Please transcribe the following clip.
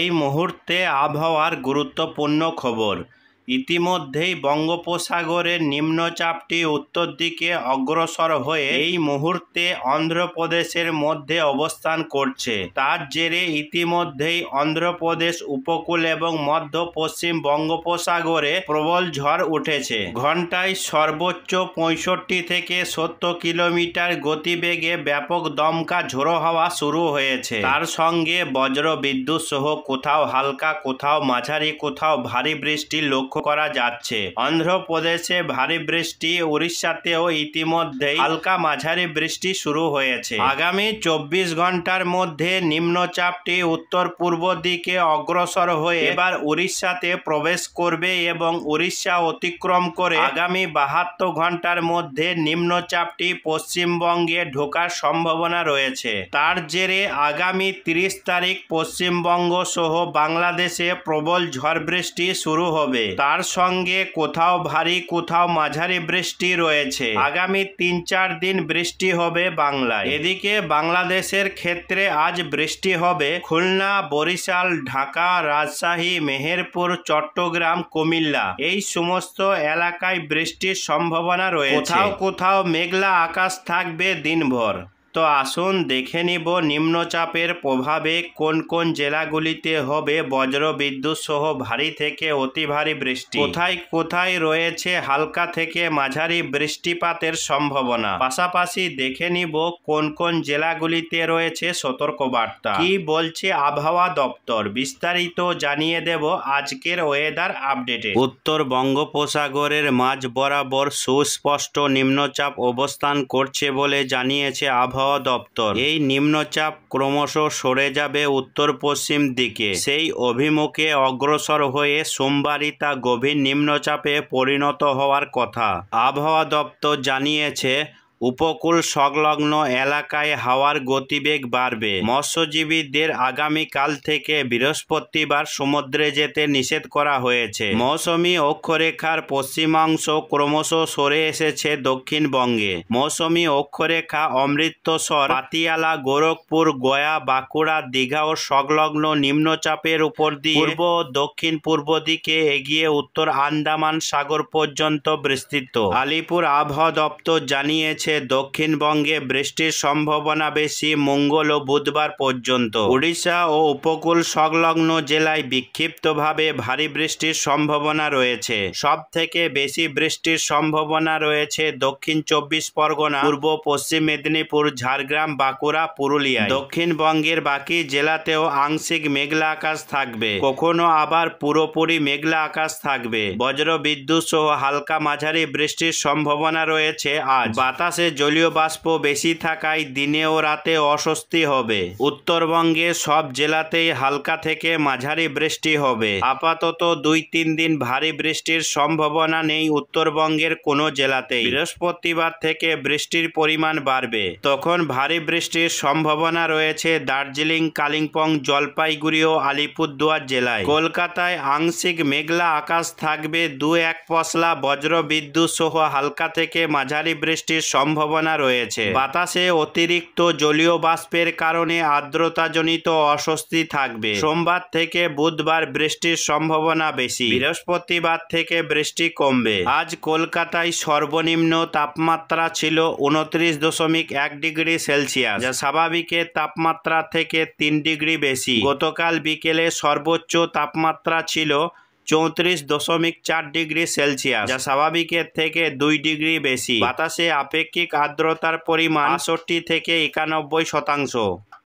এই মুহূর্তে আবহাওয়ার গুরুত্বপূর্ণ খবর ইতিমধ্যেই বঙ্গোপসাগরের নিম্নচাপটি উত্তর দিকে অগ্রসর হয়ে এই মুহূর্তে অন্ধ্রপ্রদেশের মধ্যে অবস্থান করছে তার জেরে ইতিমধ্যেই অন্ধ্রপ্রদেশ উপকূল এবং মধ্য পশ্চিম বঙ্গোপসাগরে প্রবল ঝড় উঠেছে ঘন্টায় সর্বোচ্চ পঁয়ষট্টি থেকে সত্তর কিলোমিটার গতিবেগে ব্যাপক দমকা ঝোড়ো হওয়া শুরু হয়েছে তার সঙ্গে বজ্র বিদ্যুৎ সহ কোথাও হালকা কোথাও মাঝারি কোথাও ভারী বৃষ্টির লক্ষ্য লক্ষ্য করা যাচ্ছে অন্ধ্রপ্রদেশে ভারী বৃষ্টি উড়িষ্যাতেও ইতিমধ্যেই হালকা মাঝারি বৃষ্টি শুরু হয়েছে আগামী চব্বিশ ঘন্টার মধ্যে নিম্নচাপটি উত্তর পূর্ব দিকে অগ্রসর হয়ে এবার উড়িষ্যাতে প্রবেশ করবে এবং উড়িষ্যা অতিক্রম করে আগামী বাহাত্তর ঘন্টার মধ্যে নিম্নচাপটি পশ্চিমবঙ্গে ঢোকার সম্ভাবনা রয়েছে তার জেরে আগামী তিরিশ তারিখ পশ্চিমবঙ্গ সহ বাংলাদেশে প্রবল ঝড় বৃষ্টি শুরু হবে তার সঙ্গে কোথাও ভারী কোথাও মাঝারি বৃষ্টি রয়েছে আগামী তিন চার দিন বৃষ্টি হবে বাংলায় এদিকে বাংলাদেশের ক্ষেত্রে আজ বৃষ্টি হবে খুলনা বরিশাল ঢাকা রাজশাহী মেহেরপুর চট্টগ্রাম কুমিল্লা এই সমস্ত এলাকায় বৃষ্টির সম্ভাবনা রয়েছে কোথাও কোথাও মেঘলা আকাশ থাকবে দিনভর তো আসুন দেখে নিব নিম্নচাপের প্রভাবে কোন কোন জেলাগুলিতে হবে বজ্র বিদ্যুৎ সহ ভারী থেকে অতি ভারী বৃষ্টি কোথায় কোথায় রয়েছে হালকা থেকে মাঝারি বৃষ্টিপাতের সম্ভাবনা পাশাপাশি দেখে নিব কোন কোন জেলাগুলিতে রয়েছে সতর্কবার্তা কি বলছে আবহাওয়া দপ্তর বিস্তারিত জানিয়ে দেব আজকের ওয়েদার আপডেটে উত্তর বঙ্গোপসাগরের মাঝ বরাবর সুস্পষ্ট নিম্নচাপ অবস্থান করছে বলে জানিয়েছে আবহাওয়া আবহাওয়া দপ্তর এই নিম্নচাপ ক্রমশ সরে যাবে উত্তর পশ্চিম দিকে সেই অভিমুখে অগ্রসর হয়ে সোমবারই তা গভীর নিম্নচাপে পরিণত হওয়ার কথা আবহাওয়া দপ্তর জানিয়েছে উপকূল সংলগ্ন এলাকায় হাওয়ার গতিবেগ বাড়বে মৎস্যজীবীদের আগামীকাল থেকে বৃহস্পতিবার সমুদ্রে যেতে নিষেধ করা হয়েছে মৌসুমি অক্ষরেখার পশ্চিমাংশ ক্রমশ সরে এসেছে দক্ষিণবঙ্গে মৌসুমি অক্ষরেখা অমৃতসর পাতিয়ালা গোরখপুর গয়া বাঁকুড়া দীঘা ও সংলগ্ন নিম্নচাপের উপর দিয়ে পূর্ব দক্ষিণ পূর্ব দিকে এগিয়ে উত্তর আন্দামান সাগর পর্যন্ত বিস্তৃত আলিপুর আবহাওয়া দপ্তর জানিয়েছে রয়েছে দক্ষিণবঙ্গে বৃষ্টির সম্ভাবনা বেশি মঙ্গল ও বুধবার পর্যন্ত উড়িষ্যা ও উপকূল সংলগ্ন জেলায় বিক্ষিপ্তভাবে ভারী বৃষ্টির সম্ভাবনা রয়েছে সব থেকে বেশি বৃষ্টির সম্ভাবনা রয়েছে দক্ষিণ চব্বিশ পরগনা পূর্ব পশ্চিম মেদিনীপুর ঝাড়গ্রাম বাঁকুড়া পুরুলিয়া দক্ষিণবঙ্গের বাকি জেলাতেও আংশিক মেঘলা আকাশ থাকবে কখনো আবার পুরোপুরি মেঘলা আকাশ থাকবে বজ্র বিদ্যুৎ সহ হালকা মাঝারি বৃষ্টির সম্ভাবনা রয়েছে আজ বাতাস বাতাসে জলীয় বাষ্প বেশি থাকায় দিনে ও রাতে অস্বস্তি হবে উত্তরবঙ্গে সব জেলাতেই হালকা থেকে মাঝারি বৃষ্টি হবে আপাতত দুই তিন দিন ভারী বৃষ্টির সম্ভাবনা নেই উত্তরবঙ্গের কোনো জেলাতেই বৃহস্পতিবার থেকে বৃষ্টির পরিমাণ বাড়বে তখন ভারী বৃষ্টির সম্ভাবনা রয়েছে দার্জিলিং কালিম্পং জলপাইগুড়ি ও আলিপুরদুয়ার জেলায় কলকাতায় আংশিক মেঘলা আকাশ থাকবে দু এক পশলা বজ্র বিদ্যুৎ সহ হালকা থেকে মাঝারি বৃষ্টির সম্ভাবনা সম্ভাবনা রয়েছে বাতাসে অতিরিক্ত জলীয় বাষ্পের কারণে আর্দ্রতাজনিত অস্বস্তি থাকবে সোমবার থেকে বুধবার বৃষ্টির সম্ভাবনা বেশি বৃহস্পতিবার থেকে বৃষ্টি কমবে আজ কলকাতায় সর্বনিম্ন তাপমাত্রা ছিল উনত্রিশ দশমিক এক ডিগ্রি সেলসিয়াস যা স্বাভাবিকের তাপমাত্রা থেকে তিন ডিগ্রি বেশি গতকাল বিকেলে সর্বোচ্চ তাপমাত্রা ছিল চৌত্রিশ দশমিক চার ডিগ্রি সেলসিয়াস যা স্বাভাবিকের থেকে দুই ডিগ্রি বেশি বাতাসে আপেক্ষিক আর্দ্রতার পরিমাণ আটষট্টি থেকে একানব্বই শতাংশ